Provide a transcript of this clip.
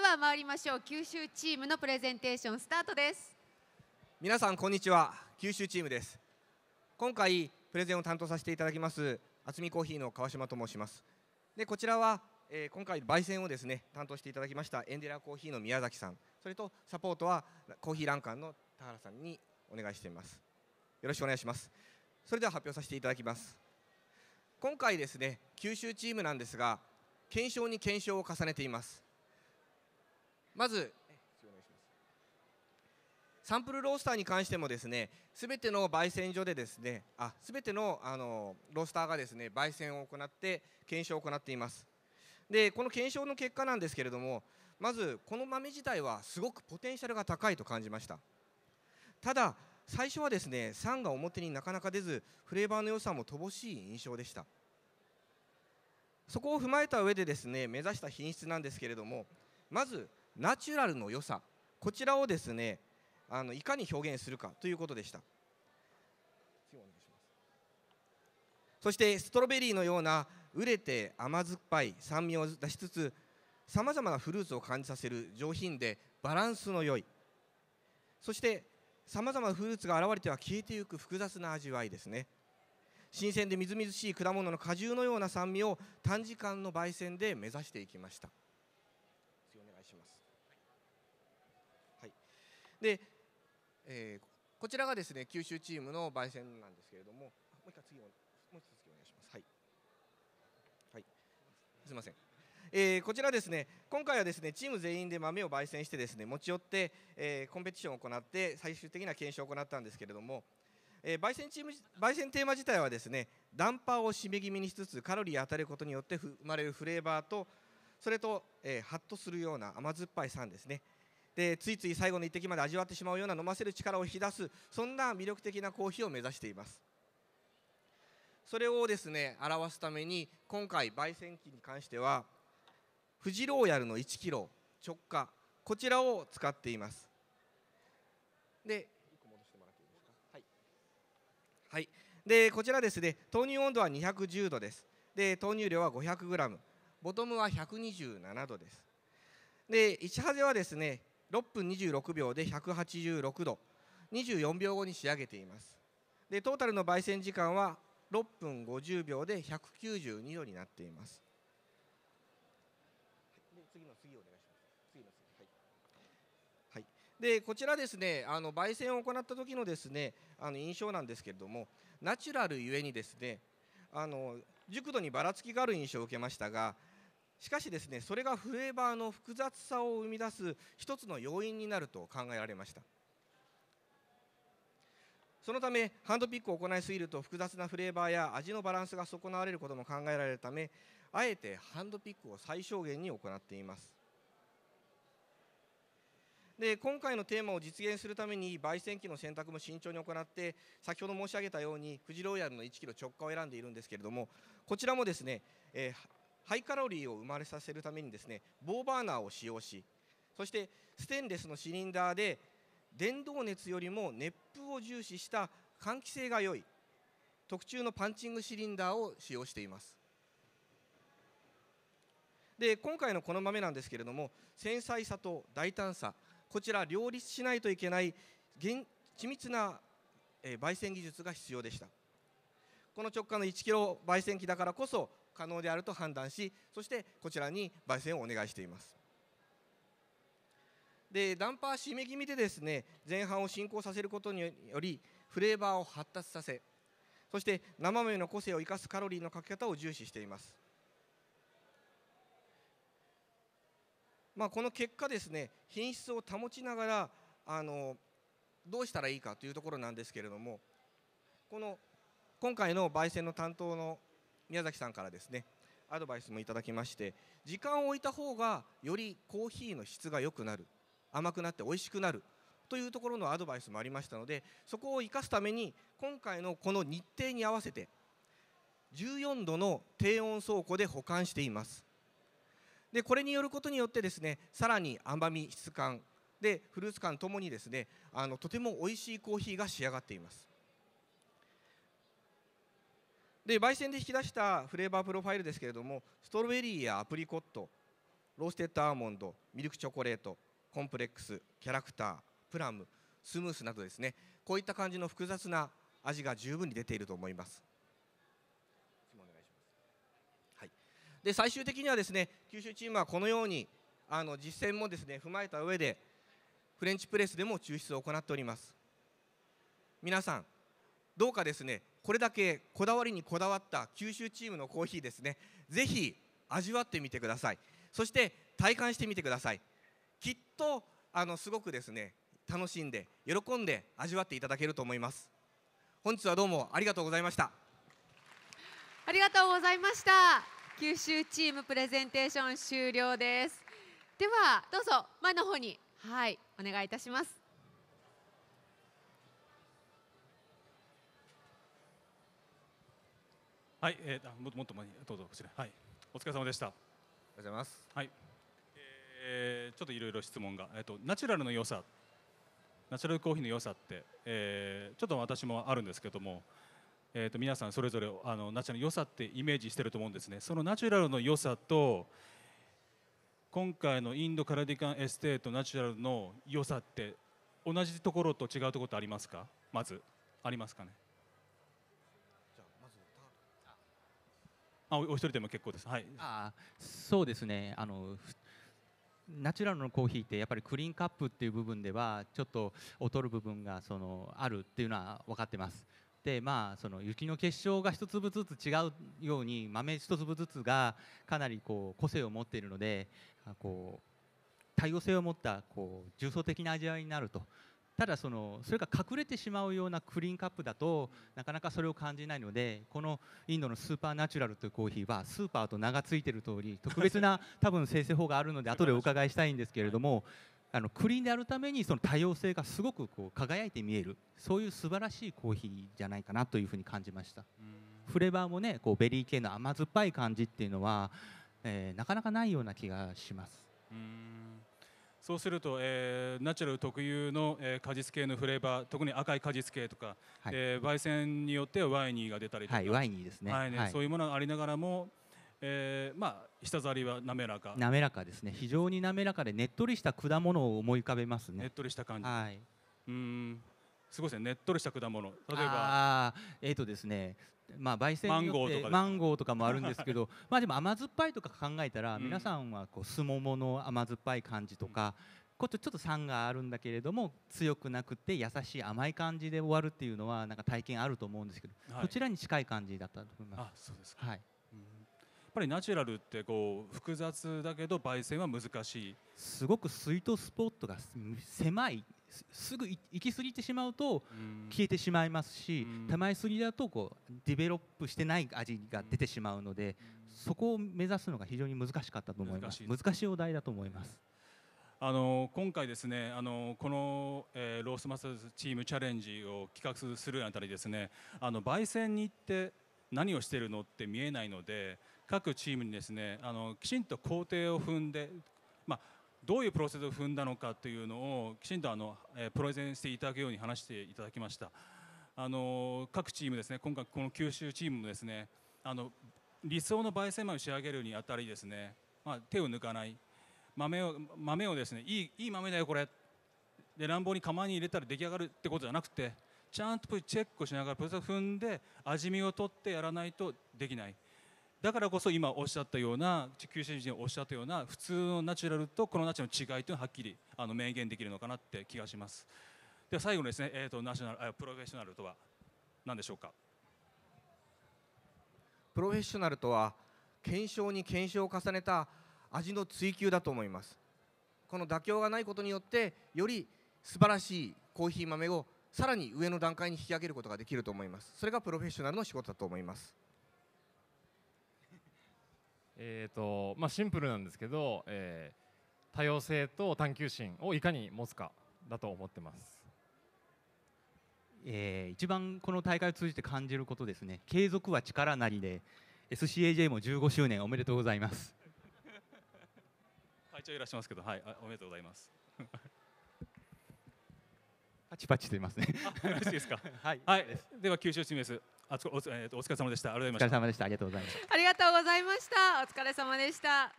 では参りましょう九州チームのプレゼンテーションスタートです皆さんこんにちは九州チームです今回プレゼンを担当させていただきます厚みコーヒーの川島と申しますでこちらは、えー、今回焙煎をですね担当していただきましたエンデラコーヒーの宮崎さんそれとサポートはコーヒーランカンの田原さんにお願いしていますよろしくお願いしますそれでは発表させていただきます今回ですね九州チームなんですが検証に検証を重ねていますまずサンプルロースターに関してもですね、すべての焙煎所でですね、あ、すべてのあのロースターがですね、焙煎を行って検証を行っています。で、この検証の結果なんですけれども、まずこの豆自体はすごくポテンシャルが高いと感じました。ただ最初はですね、酸が表になかなか出ず、フレーバーの良さも乏しい印象でした。そこを踏まえた上でですね、目指した品質なんですけれども、まずナチュラルの良さこちらをですねあのいかに表現するかということでしたそしてストロベリーのような熟れて甘酸っぱい酸味を出しつつさまざまなフルーツを感じさせる上品でバランスの良いそしてさまざまなフルーツが現れては消えてゆく複雑な味わいですね新鮮でみずみずしい果物の果汁のような酸味を短時間の焙煎で目指していきましたで、えー、こちらがですね九州チームの焙煎なんですけれどももう一回次ももう一つお願いしますはい、はい、すみませんえー、こちらですね今回はですねチーム全員で豆を焙煎してですね持ち寄って、えー、コンペティションを行って最終的な検証を行ったんですけれども、えー、焙煎チーム焙煎テーマ自体はですねダンパーを締め気味にしつつカロリーを当たることによって生まれるフレーバーとそれと、えー、ハッとするような甘酸っぱい酸ですねでついつい最後の一滴まで味わってしまうような飲ませる力を引き出すそんな魅力的なコーヒーを目指していますそれをですね表すために今回焙煎機に関してはフジローヤルの1キロ直下こちらを使っていますではい、はい、でこちらですね豆乳温度は210度ですで豆乳量は 500g ボトムは127度ですで一ハゼはですね6分26秒で186度24秒後に仕上げていますでトータルの焙煎時間は6分50秒で192度になっています次の次お願いします次の次はい、はい、でこちらですねあの焙煎を行った時のですねあの印象なんですけれどもナチュラルゆえにですねあの熟度にばらつきがある印象を受けましたがしかしですねそれがフレーバーの複雑さを生み出す一つの要因になると考えられましたそのためハンドピックを行いすぎると複雑なフレーバーや味のバランスが損なわれることも考えられるためあえてハンドピックを最小限に行っていますで今回のテーマを実現するために焙煎機の選択も慎重に行って先ほど申し上げたようにフジロイヤルの1キロ直下を選んでいるんですけれどもこちらもですね、えー、ハイカロリーを生まれさせるためにですね棒バーナーを使用しそしてステンレスのシリンダーで電動熱よりも熱風を重視した換気性が良い特注のパンチングシリンダーを使用していますで今回のこの豆なんですけれども繊細さと大胆さこちら両立しないといけない厳緻密な焙煎技術が必要でしたこの直下の1キロ焙煎機だからこそ可能であると判断しそしてこちらに焙煎をお願いしていますでダンパー締め気味でですね前半を進行させることによりフレーバーを発達させそして生豆の個性を生かすカロリーのかけ方を重視しています、まあ、この結果ですね品質を保ちながらあのどうしたらいいかというところなんですけれどもこの今回の焙煎の担当の宮崎さんからですねアドバイスもいただきまして時間を置いた方がよりコーヒーの質が良くなる甘くなって美味しくなるというところのアドバイスもありましたのでそこを生かすために今回のこの日程に合わせて14度の低温倉庫で保管していますでこれによることによってですねさらに甘み質感でフルーツ感ともにですねあのとても美味しいコーヒーが仕上がっていますで焙煎で引き出したフレーバープロファイルですけれどもストロベリーやアプリコットローステッドアーモンドミルクチョコレートコンプレックスキャラクタープラムスムースなどですねこういった感じの複雑な味が十分に出ていると思います。で最終的にはですね九州チームはこのようにあの実践もですね踏まえた上でフレンチプレスでも抽出を行っております皆さんどうかですねこれだけこだわりにこだわった九州チームのコーヒーですねぜひ味わってみてくださいそして体感してみてくださいきっとあのすごくですね楽しんで喜んで味わっていただけると思います本日はどうもありがとうございましたありがとうございました九州チームプレゼンテーション終了ですではどうぞ前の方にはいお願いいたしますはい、えー、もっともっと前にどうぞこちら。はい。お疲れ様でした。ありがとうございます。はい。えー、ちょっといろいろ質問が、えっ、ー、とナチュラルの良さ、ナチュラルコーヒーの良さって、えー、ちょっと私もあるんですけども、えっ、ー、と皆さんそれぞれあのナチュラルの良さってイメージしてると思うんですね。そのナチュラルの良さと今回のインドカラディカンエステートナチュラルの良さって同じところと違うところってありますかまずありますかねあお一人でも結構です、はい、あそうですねあのナチュラルのコーヒーってやっぱりクリーンカップっていう部分ではちょっと劣る部分がそのあるっていうのは分かってますでまあその雪の結晶が一粒ずつ違うように豆一粒ずつがかなりこう個性を持っているのでこう多様性を持ったこう重層的な味わいになるとただそのそれが隠れてしまうようなクリーンカップだとなかなかそれを感じないのでこのインドのスーパーナチュラルというコーヒーはスーパーと名が付いている通り特別な 多分生成法があるので後でお伺いしたいんですけれどもあのクリーンであるためにその多様性がすごくこう輝いて見えるそういう素晴らしいコーヒーじゃないかなというふうに感じましたフレーバーもねこうベリー系の甘酸っぱい感じっていうのは、えなかなかないような気がします。そうすると、えー、ナチュラル特有の、えー、果実系のフレーバー特に赤い果実系とか、はい、えー、焙煎によってはワイニーが出たりとか、はい、ワイニーですね,、はいね、はい、そういうものがありながらも、えー、まあ舌触りは滑らか滑らかですね非常に滑らかでねっとりした果物を思い浮かべますねねっとりした感じ、はい、うんすごいですねねっとりした果物例えばあえっ、ー、とですねまあ、焙煎によってマンゴーとかもあるんですけど まあでも甘酸っぱいとか考えたら、皆さんはこうすももの甘酸っぱい感じとか、こっちょっと酸があるんだけれども強くなくて優しい甘い感じで終わるっていうのはなんか体験あると思うんですけど、はい、ちらに近い感じだったと思います。すはいやっぱりナチュラルってこう複雑だけど焙煎は難しいすごくスイートスポットが狭いすぐ行き過ぎてしまうと消えてしまいますし手前過ぎだとこうディベロップしてない味が出てしまうのでそこを目指すのが非常に難しかったと思います難しいお題だと思います。あの今回ですねあのこの、えー、ロースマスターズチームチャレンジを企画するあたりですねあの焙煎に行って何をしているのって見えないので各チームにですねあのきちんと工程を踏んで、まあ、どういうプロセスを踏んだのかというのをきちんとあの、えプレゼンしていただくように話していただきましたあの各チームですね今回この九州チームもですねあの理想の焙煎米を仕上げるにあたりですね、まあ、手を抜かない豆を豆をですねいいいい豆だよこれで乱暴に釜に入れたら出来上がるってことじゃなくてちゃんとチェックしながらプロセスを踏んで味見を取ってやらないとできない。だからこそ今おっしゃったような地球人がおっしゃったような普通のナチュラルとこのナチュラルの違いというのははっきりあの明言できるのかなって気がしますでは最後のですね、えーと、とナショナルプロフェッショナルとは何でしょうかプロフェッショナルとは検証に検証を重ねた味の追求だと思いますこの妥協がないことによってより素晴らしいコーヒー豆をさらに上の段階に引き上げることができると思いますそれがプロフェッショナルの仕事だと思いますえーとまあ、シンプルなんですけど、えー、多様性と探究心をいかに持つかだと思ってます、えー、一番この大会を通じて感じることですね継続は力なりで SCAJ も15周年おめでとうございます 会長いらっしゃいますけど、はい、おめでとうございますパチパチと言いますね。よろしいですか。はい。はい。では九州チームです。あつこ、お,、えー、お疲れ様でした。ありがとうございました。ありがとうございました。お疲れ様でした。